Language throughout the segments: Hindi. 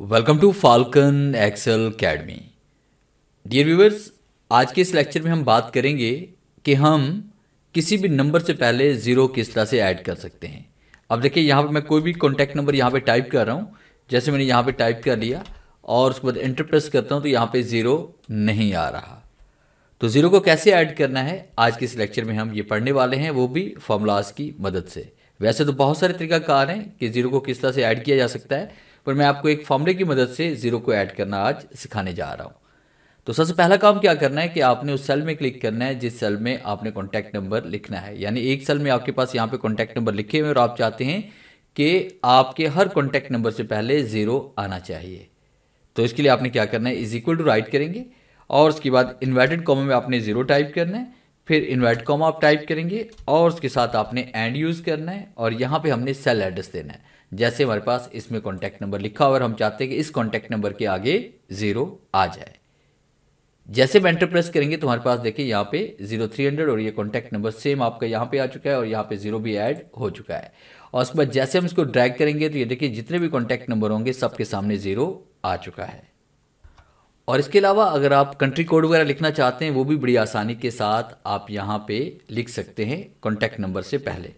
welcome to Falcon Excel academy dear viewers आज के इस लेक्चर में हम बात करेंगे कि हम किसी भी नंबर से पहले ज़ीरो किस तरह से ऐड कर सकते हैं अब देखिए यहाँ पर मैं कोई भी कॉन्टैक्ट नंबर यहाँ पे टाइप कर रहा हूँ जैसे मैंने यहाँ पे टाइप कर लिया और उसके बाद एंटर प्रेस करता हूँ तो यहाँ पे ज़ीरो नहीं आ रहा तो ज़ीरो को कैसे ऐड करना है आज के इस लेक्चर में हम ये पढ़ने वाले हैं वो भी फॉर्मूलाज की मदद से वैसे तो बहुत सारे तरीका कार हैं कि ज़ीरो को किस तरह से ऐड किया जा सकता है पर मैं आपको एक फॉर्मूले की मदद से ज़ीरो को ऐड करना आज सिखाने जा रहा हूँ तो सबसे पहला काम क्या करना है कि आपने उस सेल में क्लिक करना है जिस सेल में आपने कॉन्टैक्ट नंबर लिखना है यानी एक सेल में आपके पास यहाँ पे कॉन्टैक्ट नंबर लिखे हुए और आप चाहते हैं कि आपके हर कॉन्टैक्ट नंबर से पहले ज़ीरो आना चाहिए तो इसके लिए आपने क्या करना है इज इक्वल टू राइट करेंगे और उसके बाद इन्वर्टेड कॉमन में आपने ज़ीरो टाइप करना है फिर इन्वर्ट कॉम आप टाइप करेंगे और उसके साथ आपने एंड यूज़ करना है और यहाँ पे हमने सेल एड्रेस देना है जैसे हमारे पास इसमें कॉन्टैक्ट नंबर लिखा हुआ और हम चाहते हैं कि इस कॉन्टैक्ट नंबर के आगे ज़ीरो आ जाए जैसे हम एंटर प्रेस करेंगे तो हमारे पास देखिए यहाँ पे जीरो थ्री हंड्रेड और ये कॉन्टैक्ट नंबर सेम आपका यहाँ पे आ चुका है और यहाँ पे जीरो भी ऐड हो चुका है और उसके बाद जैसे हम इसको ड्रैग करेंगे तो ये देखिए जितने भी कॉन्टैक्ट नंबर होंगे सबके सामने जीरो आ चुका है और इसके अलावा अगर आप कंट्री कोड वगैरह लिखना चाहते हैं वो भी बड़ी आसानी के साथ आप यहाँ पे लिख सकते हैं कॉन्टैक्ट नंबर से पहले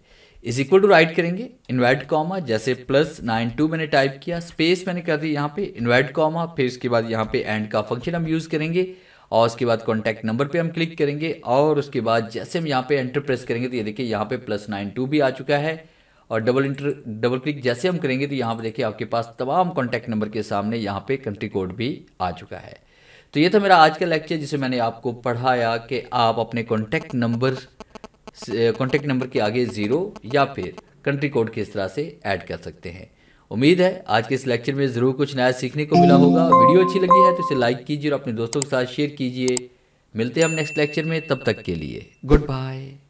इज इक्वल टू राइट करेंगे इन्वाइट कॉमा जैसे प्लस नाइन टू मैंने टाइप किया स्पेस मैंने कर दी यहाँ पे इन्वाइट कॉमा फिर उसके बाद यहाँ पे एंड का फंक्शन हम यूज़ करेंगे और उसके बाद कॉन्टैक्ट नंबर पर हम क्लिक करेंगे और उसके बाद जैसे हम यहाँ पर एंटर प्रेस करेंगे तो ये देखिए यहाँ पर प्लस नाइन टू भी आ चुका है और डबल इंटर डबल क्लिक जैसे हम करेंगे तो यहाँ पर देखिए आपके पास तमाम कॉन्टैक्ट नंबर के सामने यहाँ पे कंट्री कोड भी आ चुका है तो ये था मेरा आज का लेक्चर जिसे मैंने आपको पढ़ाया कि आप अपने कॉन्टैक्ट नंबर कॉन्टैक्ट नंबर के आगे ज़ीरो या फिर कंट्री कोड किस तरह से ऐड कर सकते हैं उम्मीद है आज के इस लेक्चर में ज़रूर कुछ नया सीखने को मिला होगा वीडियो अच्छी लगी है तो इसे लाइक कीजिए और अपने दोस्तों के साथ शेयर कीजिए मिलते हैं हम नेक्स्ट लेक्चर में तब तक के लिए गुड बाय